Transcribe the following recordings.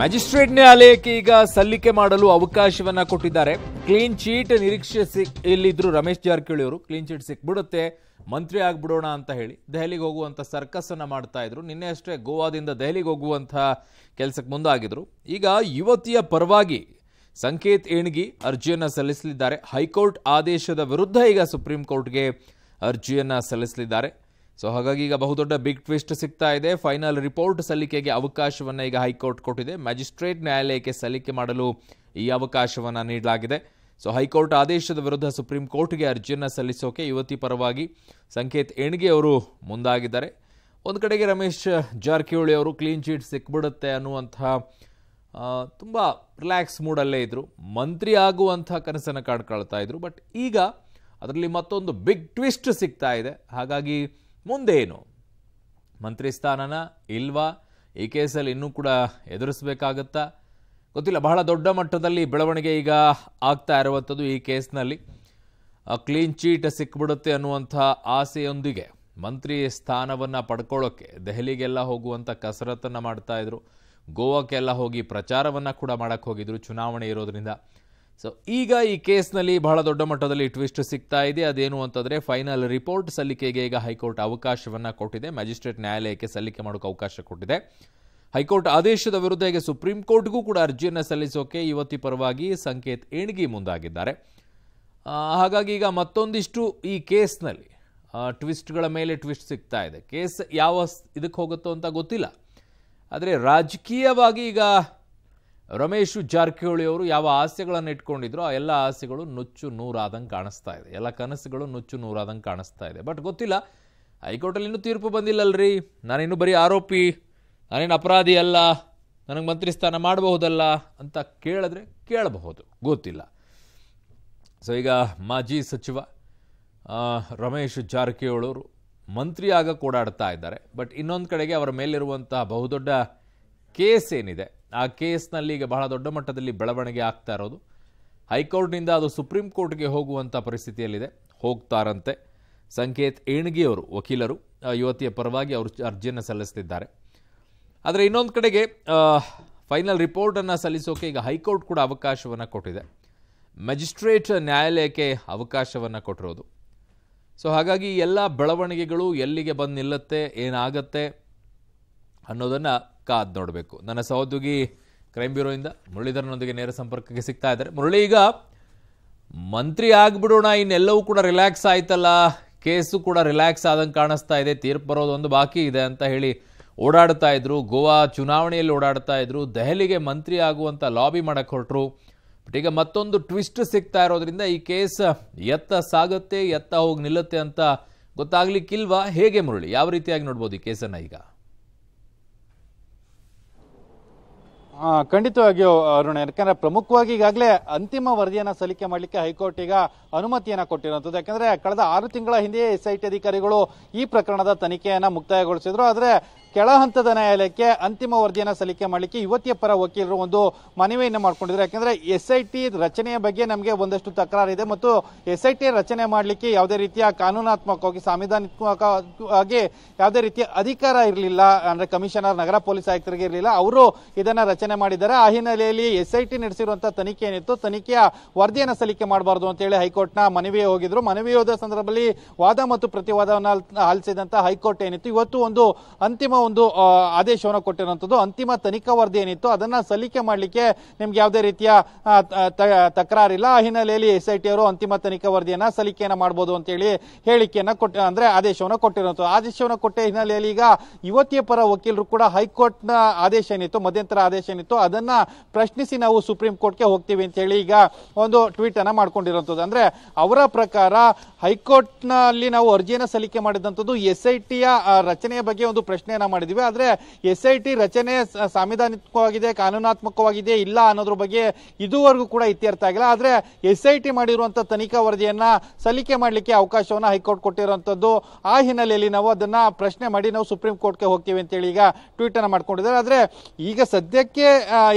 magistrate ನ್ಯಾಯಾಲಯಕ್ಕೆ ಈಗ ಸಲ್ಲಿಕೆ ಮಾಡಲು ಅವಕಾಶವನ್ನ ಕೊಟ್ಟಿದ್ದಾರೆ ಕ್ಲೀನ್ ಚೀಟ್ ನಿರೀಕ್ಷೆ ಸಿಕ್ ಇಲ್ಲಿದ್ರು ರಮೇಶ್ ಜಾರಕಿಹೊಳಿ ಅವರು ಕ್ಲೀನ್ ಚೀಟ್ ಸಿಕ್ಬಿಡುತ್ತೆ ಮಂತ್ರಿ ಆಗ್ಬಿಡೋಣ ಅಂತ ಹೇಳಿ ದೆಹಲಿಗೆ ಹೋಗುವಂತ ಸರ್ಕಸ್ ಅನ್ನ ಮಾಡ್ತಾ ಇದ್ರು ನಿನ್ನೆ ಅಷ್ಟೇ ಗೋವಾದಿಂದ ದೆಹಲಿಗೆ ಹೋಗುವಂತ ಕೆಲಸಕ್ಕೆ ಮುಂದಾಗಿದ್ರು ಈಗ ಯುವತಿಯ ಪರವಾಗಿ ಸಂಕೇತ್ ಏಣಗಿ ಅರ್ಜಿಯನ್ನ ಸಲ್ಲಿಸಲಿದ್ದಾರೆ ಹೈಕೋರ್ಟ್ ಆದೇಶದ ವಿರುದ್ಧ ಈಗ ಸುಪ್ರೀಂ ಕೋರ್ಟ್ಗೆ ಅರ್ಜಿಯನ್ನ ಸಲ್ಲಿಸಲಿದ್ದಾರೆ ಸೊ ಹಾಗಾಗಿ ಈಗ ಬಹುದೊಡ್ಡ ಬಿಗ್ ಟ್ವಿಸ್ಟ್ ಸಿಗ್ತಾ ಇದೆ ಫೈನಲ್ ರಿಪೋರ್ಟ್ ಸಲ್ಲಿಕೆಗೆ ಅವಕಾಶವನ್ನು ಈಗ ಹೈಕೋರ್ಟ್ ಕೊಟ್ಟಿದೆ ಮ್ಯಾಜಿಸ್ಟ್ರೇಟ್ ನ್ಯಾಯಾಲಯಕ್ಕೆ ಸಲ್ಲಿಕೆ ಮಾಡಲು ಈ ಅವಕಾಶವನ್ನು ನೀಡಲಾಗಿದೆ ಸೊ ಹೈಕೋರ್ಟ್ ಆದೇಶದ ವಿರುದ್ಧ ಸುಪ್ರೀಂ ಕೋರ್ಟ್ಗೆ ಅರ್ಜಿಯನ್ನು ಸಲ್ಲಿಸೋಕೆ ಯುವತಿ ಪರವಾಗಿ ಸಂಕೇತ್ ಎಣ್ಗೆ ಅವರು ಮುಂದಾಗಿದ್ದಾರೆ ಒಂದು ಕಡೆಗೆ ರಮೇಶ್ ಜಾರಕಿಹೊಳಿ ಅವರು ಕ್ಲೀನ್ ಚೀಟ್ ಸಿಕ್ಬಿಡುತ್ತೆ ಅನ್ನುವಂತಹ ತುಂಬ ರಿಲ್ಯಾಕ್ಸ್ ಮೂಡಲ್ಲೇ ಇದ್ದರು ಮಂತ್ರಿ ಆಗುವಂಥ ಕನಸನ್ನು ಕಾಣ್ಕೊಳ್ತಾ ಇದ್ರು ಬಟ್ ಈಗ ಅದರಲ್ಲಿ ಮತ್ತೊಂದು ಬಿಗ್ ಟ್ವಿಸ್ಟ್ ಸಿಗ್ತಾ ಇದೆ ಹಾಗಾಗಿ ಮುಂದೇನು ಮಂತ್ರಿ ಸ್ಥಾನನ ಇಲ್ವಾ ಈ ಕೇಸಲ್ಲಿ ಇನ್ನೂ ಕೂಡ ಎದುರಿಸಬೇಕಾಗತ್ತಾ ಗೊತ್ತಿಲ್ಲ ಬಹಳ ದೊಡ್ಡ ಮಟ್ಟದಲ್ಲಿ ಬೆಳವಣಿಗೆ ಈಗ ಆಗ್ತಾ ಇರುವಂಥದ್ದು ಈ ಕೇಸ್ನಲ್ಲಿ ಕ್ಲೀನ್ ಚೀಟ್ ಸಿಕ್ಬಿಡುತ್ತೆ ಅನ್ನುವಂಥ ಆಸೆಯೊಂದಿಗೆ ಮಂತ್ರಿ ಸ್ಥಾನವನ್ನು ಪಡ್ಕೊಳ್ಳೋಕ್ಕೆ ದೆಹಲಿಗೆಲ್ಲ ಹೋಗುವಂಥ ಕಸರತ್ತನ್ನು ಮಾಡ್ತಾಯಿದ್ರು ಗೋವಾಕ್ಕೆಲ್ಲ ಹೋಗಿ ಪ್ರಚಾರವನ್ನು ಕೂಡ ಮಾಡೋಕ್ಕೆ ಹೋಗಿದ್ರು ಚುನಾವಣೆ ಇರೋದರಿಂದ ಸೊ ಈಗ ಈ ಕೇಸ್ನಲ್ಲಿ ಬಹಳ ದೊಡ್ಡ ಮಟ್ಟದಲ್ಲಿ ಟ್ವಿಸ್ಟ್ ಸಿಗ್ತಾ ಇದೆ ಅದೇನು ಅಂತಂದರೆ ಫೈನಲ್ ರಿಪೋರ್ಟ್ ಸಲ್ಲಿಕೆಗೆ ಈಗ ಹೈಕೋರ್ಟ್ ಅವಕಾಶವನ್ನು ಕೊಟ್ಟಿದೆ ಮ್ಯಾಜಿಸ್ಟ್ರೇಟ್ ನ್ಯಾಯಾಲಯಕ್ಕೆ ಸಲ್ಲಿಕೆ ಮಾಡೋಕೆ ಅವಕಾಶ ಕೊಟ್ಟಿದೆ ಹೈಕೋರ್ಟ್ ಆದೇಶದ ವಿರುದ್ಧ ಈಗ ಸುಪ್ರೀಂ ಕೋರ್ಟ್ಗೂ ಕೂಡ ಅರ್ಜಿಯನ್ನು ಸಲ್ಲಿಸೋಕೆ ಯುವತಿ ಪರವಾಗಿ ಸಂಕೇತ್ ಏಣಿಗೆ ಮುಂದಾಗಿದ್ದಾರೆ ಹಾಗಾಗಿ ಈಗ ಮತ್ತೊಂದಿಷ್ಟು ಈ ಕೇಸ್ನಲ್ಲಿ ಟ್ವಿಸ್ಟ್ಗಳ ಮೇಲೆ ಟ್ವಿಸ್ಟ್ ಸಿಗ್ತಾ ಇದೆ ಕೇಸ್ ಯಾವ ಇದಕ್ಕೆ ಹೋಗುತ್ತೋ ಅಂತ ಗೊತ್ತಿಲ್ಲ ಆದರೆ ರಾಜಕೀಯವಾಗಿ ಈಗ ರಮೇಶ್ ಜಾರಕಿಹೊಳಿ ಅವರು ಯಾವ ಆಸೆಗಳನ್ನು ಇಟ್ಕೊಂಡಿದ್ರು ಆ ಎಲ್ಲ ಆಸೆಗಳು ನುಚ್ಚು ನೂರಾದಂಗೆ ಕಾಣಿಸ್ತಾ ಇದೆ ಎಲ್ಲ ಕನಸುಗಳು ನುಚ್ಚು ನೂರಾದಂಗೆ ಕಾಣಿಸ್ತಾ ಇದೆ ಬಟ್ ಗೊತ್ತಿಲ್ಲ ಹೈಕೋರ್ಟಲ್ಲಿ ಇನ್ನೂ ತೀರ್ಪು ಬಂದಿಲ್ಲಲ್ರಿ ನಾನಿನ್ನೂ ಬರೀ ಆರೋಪಿ ನಾನೇನು ಅಪರಾಧಿ ಅಲ್ಲ ನನಗೆ ಮಂತ್ರಿ ಸ್ಥಾನ ಮಾಡಬಹುದಲ್ಲ ಅಂತ ಕೇಳಿದ್ರೆ ಕೇಳಬಹುದು ಗೊತ್ತಿಲ್ಲ ಸೊ ಈಗ ಮಾಜಿ ಸಚಿವ ರಮೇಶ್ ಜಾರಕಿಹೊಳಿ ಮಂತ್ರಿ ಆಗ ಕೂಡಾಡ್ತಾ ಇದ್ದಾರೆ ಬಟ್ ಇನ್ನೊಂದು ಕಡೆಗೆ ಅವರ ಮೇಲಿರುವಂತಹ ಬಹುದೊಡ್ಡ ಕೇಸ್ ಏನಿದೆ ಆ ಕೇಸ್ನಲ್ಲಿ ಈಗ ಬಹಳ ದೊಡ್ಡ ಮಟ್ಟದಲ್ಲಿ ಬೆಳವಣಿಗೆ ಆಗ್ತಾ ಇರೋದು ಹೈಕೋರ್ಟ್ನಿಂದ ಅದು ಸುಪ್ರೀಂ ಕೋರ್ಟ್ಗೆ ಹೋಗುವಂಥ ಪರಿಸ್ಥಿತಿಯಲ್ಲಿದೆ ಹೋಗ್ತಾರಂತೆ ಸಂಕೇತ್ ಏಣ್ಗಿಯವರು ವಕೀಲರು ಯುವತಿಯ ಪರವಾಗಿ ಅವರು ಅರ್ಜಿಯನ್ನು ಸಲ್ಲಿಸ್ತಿದ್ದಾರೆ ಆದರೆ ಇನ್ನೊಂದು ಕಡೆಗೆ ಫೈನಲ್ ರಿಪೋರ್ಟನ್ನು ಸಲ್ಲಿಸೋಕೆ ಈಗ ಹೈಕೋರ್ಟ್ ಕೂಡ ಅವಕಾಶವನ್ನು ಕೊಟ್ಟಿದೆ ಮ್ಯಾಜಿಸ್ಟ್ರೇಟ್ ನ್ಯಾಯಾಲಯಕ್ಕೆ ಅವಕಾಶವನ್ನು ಕೊಟ್ಟಿರೋದು ಸೊ ಹಾಗಾಗಿ ಎಲ್ಲ ಬೆಳವಣಿಗೆಗಳು ಎಲ್ಲಿಗೆ ಬಂದು ನಿಲ್ಲುತ್ತೆ ಏನಾಗತ್ತೆ ಅನ್ನೋದನ್ನು ಕಾದ್ ನೋಡಬೇಕು ನನ್ನ ಸಹೋದ್ಯೋಗಿ ಕ್ರೈಮ್ ಇಂದ ಮುರಳೀಧರನೊಂದಿಗೆ ನೇರ ಸಂಪರ್ಕಕ್ಕೆ ಸಿಗ್ತಾ ಇದ್ದಾರೆ ಮುರಳಿ ಈಗ ಮಂತ್ರಿ ಆಗ್ಬಿಡೋಣ ಇನ್ನೆಲ್ಲವೂ ಕೂಡ ರಿಲ್ಯಾಕ್ಸ್ ಆಯ್ತಲ್ಲ ಕೇಸು ಕೂಡ ರಿಲ್ಯಾಕ್ಸ್ ಆದಂಗೆ ಕಾಣಿಸ್ತಾ ಇದೆ ತೀರ್ಪು ಬರೋದೊಂದು ಬಾಕಿ ಇದೆ ಅಂತ ಹೇಳಿ ಓಡಾಡ್ತಾ ಇದ್ರು ಗೋವಾ ಚುನಾವಣೆಯಲ್ಲಿ ಓಡಾಡ್ತಾ ಇದ್ರು ದೆಹಲಿಗೆ ಮಂತ್ರಿ ಆಗುವಂಥ ಲಾಬಿ ಮಾಡಕ್ಕೆ ಹೊರಟರು ಬಟ್ ಈಗ ಮತ್ತೊಂದು ಟ್ವಿಸ್ಟ್ ಸಿಗ್ತಾ ಇರೋದ್ರಿಂದ ಈ ಕೇಸ್ ಎತ್ತ ಸಾಗುತ್ತೆ ಎತ್ತ ಹೋಗಿ ನಿಲ್ಲುತ್ತೆ ಅಂತ ಗೊತ್ತಾಗ್ಲಿಕ್ಕಿಲ್ವಾ ಹೇಗೆ ಮುರಳಿ ಯಾವ ರೀತಿಯಾಗಿ ನೋಡ್ಬೋದು ಈ ಕೇಸನ್ನು ಈಗ ಖಂಡಿತವಾಗಿಯೂ ಅರುಣ ಯಾಕಂದ್ರೆ ಪ್ರಮುಖವಾಗಿ ಈಗಾಗಲೇ ಅಂತಿಮ ವರದಿಯನ್ನು ಸಲ್ಲಿಕೆ ಮಾಡಲಿಕ್ಕೆ ಹೈಕೋರ್ಟ್ ಈಗ ಅನುಮತಿಯನ್ನು ಕೊಟ್ಟಿರುವಂತದ್ದು ಯಾಕಂದ್ರೆ ಕಳೆದ ಆರು ತಿಂಗಳ ಹಿಂದೆಯೇ ಎಸ್ಐಟಿ ಅಧಿಕಾರಿಗಳು ಈ ಪ್ರಕರಣದ ತನಿಖೆಯನ್ನು ಮುಕ್ತಾಯಗೊಳಿಸಿದ್ರು ಆದರೆ ಕೆಳ ಹಂತದ ನ್ಯಾಯಾಲಯಕ್ಕೆ ಅಂತಿಮ ವರದಿಯನ್ನು ಸಲ್ಲಿಕೆ ಮಾಡಲಿಕ್ಕೆ ಯುವತಿಯ ಪರ ವಕೀಲರು ಒಂದು ಮನವಿಯನ್ನು ಮಾಡಿಕೊಂಡಿದ್ದಾರೆ ಯಾಕೆಂದರೆ ಎಸ್ ಐ ಟಿ ರಚನೆಯ ಬಗ್ಗೆ ನಮಗೆ ಒಂದಷ್ಟು ತಕರಾರಿದೆ ಮತ್ತು ಎಸ್ ಐ ಟಿ ರಚನೆ ಮಾಡಲಿಕ್ಕೆ ಯಾವುದೇ ರೀತಿಯ ಕಾನೂನಾತ್ಮಕವಾಗಿ ಸಾಂವಿಧಾನಿಕವಾಗಿ ಯಾವುದೇ ರೀತಿಯ ಅಧಿಕಾರ ಇರಲಿಲ್ಲ ಅಂದರೆ ಕಮಿಷನರ್ ನಗರ ಪೊಲೀಸ್ ಆಯುಕ್ತರಿಗೆ ಇರಲಿಲ್ಲ ಅವರು ಇದನ್ನು ರಚನೆ ಮಾಡಿದ್ದಾರೆ ಆ ಹಿನ್ನೆಲೆಯಲ್ಲಿ ಎಸ್ ಐ ಟಿ ನಡೆಸಿರುವಂಥ ತನಿಖೆ ಏನಿತ್ತು ತನಿಖೆಯ ವರದಿಯನ್ನು ಸಲ್ಲಿಕೆ ಮಾಡಬಾರ್ದು ಅಂತೇಳಿ ಹೈಕೋರ್ಟ್ನ ಮನವಿ ಹೋಗಿದ್ರು ಮನವಿ ಹೋದ ಸಂದರ್ಭದಲ್ಲಿ ವಾದ ಮತ್ತು ಪ್ರತಿವಾದವನ್ನು ಆಲಿಸಿದಂಥ ಹೈಕೋರ್ಟ್ ಏನಿತ್ತು ಇವತ್ತು ಒಂದು ಅಂತಿಮ ಒಂದು ಆದೇಶವನ್ನು ಕೊಟ್ಟಿರುವಂಥದ್ದು ಅಂತಿಮ ತನಿಖಾ ವರದಿ ಏನಿತ್ತು ಅದನ್ನು ಸಲ್ಲಿಕೆ ಮಾಡಲಿಕ್ಕೆ ನಿಮ್ಗೆ ಯಾವುದೇ ರೀತಿಯ ತಕರಾರಿಲ್ಲ ಆ ಹಿನ್ನೆಲೆಯಲ್ಲಿ ಎಸ್ ಐ ಟಿ ಅವರು ಅಂತಿಮ ತನಿಖಾ ವರದಿಯನ್ನು ಸಲ್ಲಿಕೆಯನ್ನು ಮಾಡ್ಬೋದು ಅಂತೇಳಿ ಹೇಳಿಕೆಯನ್ನು ಕೊಟ್ಟ ಅಂದರೆ ಆದೇಶವನ್ನು ಕೊಟ್ಟಿರುವಂಥದ್ದು ಆದೇಶವನ್ನು ಕೊಟ್ಟ ಹಿನ್ನೆಲೆಯಲ್ಲಿ ಈಗ ಯುವತಿಯ ಪರ ವಕೀಲರು ಕೂಡ ಹೈಕೋರ್ಟ್ನ ಆದೇಶ ಏನಿತ್ತು ಮಧ್ಯಂತರ ಆದೇಶ ಏನಿತ್ತು ಅದನ್ನು ಪ್ರಶ್ನಿಸಿ ನಾವು ಸುಪ್ರೀಂ ಕೋರ್ಟ್ಗೆ ಹೋಗ್ತೀವಿ ಅಂತ ಹೇಳಿ ಈಗ ಒಂದು ಟ್ವೀಟ್ ಅನ್ನ ಮಾಡ್ಕೊಂಡಿರುವಂಥದ್ದು ಅಂದ್ರೆ ಅವರ ಪ್ರಕಾರ ಹೈಕೋರ್ಟ್ನಲ್ಲಿ ನಾವು ಅರ್ಜಿಯನ್ನು ಸಲ್ಲಿಕೆ ಮಾಡಿದಂಥದ್ದು ಎಸ್ ಐ ಟಿಯ ರಚನೆಯ ಬಗ್ಗೆ ಒಂದು ಪ್ರಶ್ನೆಯನ್ನು ಪ್ರಯತ್ನ ಮಾಡಿದ್ದೀವಿ ಆದರೆ ಎಸ್ ಐ ಟಿ ರಚನೆ ಸಾಂವಿಧಾನಿಕವಾಗಿದೆ ಕಾನೂನಾತ್ಮಕವಾಗಿದೆ ಇಲ್ಲ ಅನ್ನೋದ್ರ ಬಗ್ಗೆ ಇದುವರೆಗೂ ಕೂಡ ಇತ್ಯರ್ಥ ಆಗಿಲ್ಲ ಆದರೆ ಎಸ್ ಐ ಟಿ ಮಾಡಿರುವಂಥ ತನಿಖಾ ವರದಿಯನ್ನ ಸಲ್ಲಿಕೆ ಮಾಡಲಿಕ್ಕೆ ಅವಕಾಶವನ್ನು ಹೈಕೋರ್ಟ್ ಕೊಟ್ಟಿರುವಂತದ್ದು ಆ ಹಿನ್ನೆಲೆಯಲ್ಲಿ ನಾವು ಅದನ್ನ ಪ್ರಶ್ನೆ ಮಾಡಿ ನಾವು ಸುಪ್ರೀಂ ಕೋರ್ಟ್ಗೆ ಹೋಗ್ತೀವಿ ಅಂತೇಳಿ ಈಗ ಅನ್ನ ಮಾಡ್ಕೊಂಡಿದ್ದಾರೆ ಆದರೆ ಈಗ ಸದ್ಯಕ್ಕೆ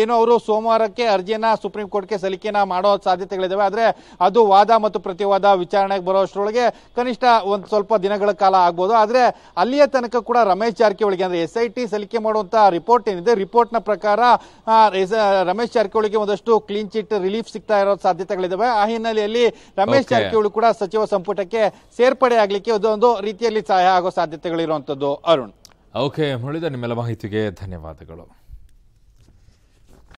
ಏನು ಅವರು ಸೋಮವಾರಕ್ಕೆ ಅರ್ಜಿಯನ್ನ ಸುಪ್ರೀಂ ಕೋರ್ಟ್ಗೆ ಸಲ್ಲಿಕೆನ ಮಾಡೋ ಸಾಧ್ಯತೆಗಳಿದಾವೆ ಆದರೆ ಅದು ವಾದ ಮತ್ತು ಪ್ರತಿವಾದ ವಿಚಾರಣೆಗೆ ಬರೋಷ್ಟರೊಳಗೆ ಕನಿಷ್ಠ ಒಂದು ಸ್ವಲ್ಪ ದಿನಗಳ ಕಾಲ ಆಗ್ಬೋದು ಆದರೆ ಅಲ್ಲಿಯ ತನಕ ಕೂಡ ರಮೇಶ್ ಜಾರಕಿಹೊಳಿ ಜಾರಿಗೆ ಎಸ್ ಐ ಟಿ ಸಲ್ಲಿಕೆ ಮಾಡುವಂತಹ ರಿಪೋರ್ಟ್ ಏನಿದೆ ರಿಪೋರ್ಟ್ನ ಪ್ರಕಾರ ರಮೇಶ್ ಜಾರಕಿಹೊಳಿಗೆ ಒಂದಷ್ಟು ಕ್ಲೀನ್ ಚಿಟ್ ರಿಲೀಫ್ ಸಿಗ್ತಾ ಇರೋ ಸಾಧ್ಯತೆಗಳಿದಾವೆ ಆ ಹಿನ್ನೆಲೆಯಲ್ಲಿ ರಮೇಶ್ ಜಾರಕಿಹೊಳಿ ಕೂಡ ಸಚಿವ ಸಂಪುಟಕ್ಕೆ ಸೇರ್ಪಡೆ ಆಗಲಿಕ್ಕೆ ಅದೊಂದು ರೀತಿಯಲ್ಲಿ ಸಹಾಯ ಆಗೋ ಸಾಧ್ಯತೆಗಳಿರುವಂಥದ್ದು ಅರುಣ್ ಓಕೆ ಮುಳಿದ ನಿಮ್ಮೆಲ್ಲ ಮಾಹಿತಿಗೆ ಧನ್ಯವಾದಗಳು